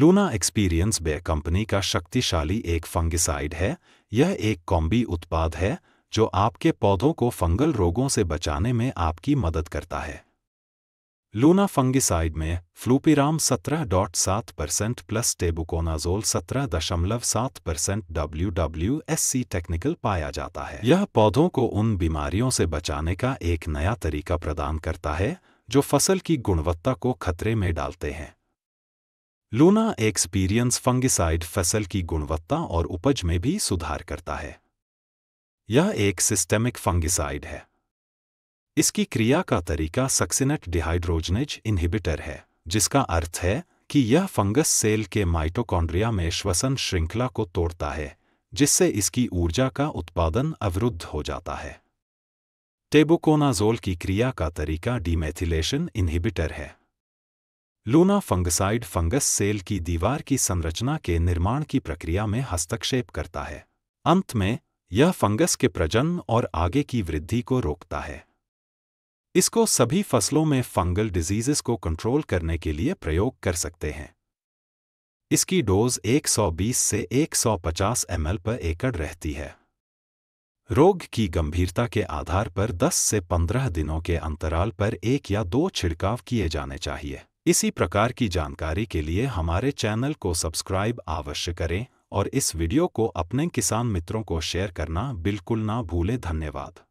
Luna experience बे company का शक्तिशाली एक फंगिसाइड है यह एक कॉम्बी उत्पाद है जो आपके पौधों को फंगल रोगों से बचाने में आपकी मदद करता है लूना फंगिसाइड में fluopyram 17.7 percent plus tebuconazole 17.7 percent W W S C technical पाया जाता है यह पौधों को उन बीमारियों से बचाने का एक नया तरीका प्रदान करता है जो फसल की गुणवत्ता को खतरे में डालते हैं लूना एक्सपीरियंस फंगिसाइड फसल की गुणवत्ता और उपज में भी सुधार करता है यह एक सिस्टेमिक फंगिसाइड है इसकी क्रिया का तरीका सक्सिनेट डिहाइड्रोजनेज इनहिबिटर है जिसका अर्थ है कि यह फंगस सेल के माइटोकॉन्ड्रिया में श्वसन श्रृंखला को तोड़ता है जिससे इसकी ऊर्जा का उत्पादन अवरुद्ध हो जाता है टेबुकोनाजोल की क्रिया का तरीका डीमेथिलेशन इनहिबिटर है लूना फंगसाइड फंगस सेल की दीवार की संरचना के निर्माण की प्रक्रिया में हस्तक्षेप करता है अंत में यह फंगस के प्रजनन और आगे की वृद्धि को रोकता है इसको सभी फसलों में फंगल डिजीजेस को कंट्रोल करने के लिए प्रयोग कर सकते हैं इसकी डोज 120 से 150 ml पर एकड़ रहती है रोग की गंभीरता के आधार पर 10 से 15 दिनों के अंतराल पर एक या दो छिड़काव किए जाने चाहिए इसी प्रकार की जानकारी के लिए हमारे चैनल को सब्सक्राइब अवश्य करें और इस वीडियो को अपने किसान मित्रों को शेयर करना बिल्कुल ना भूलें धन्यवाद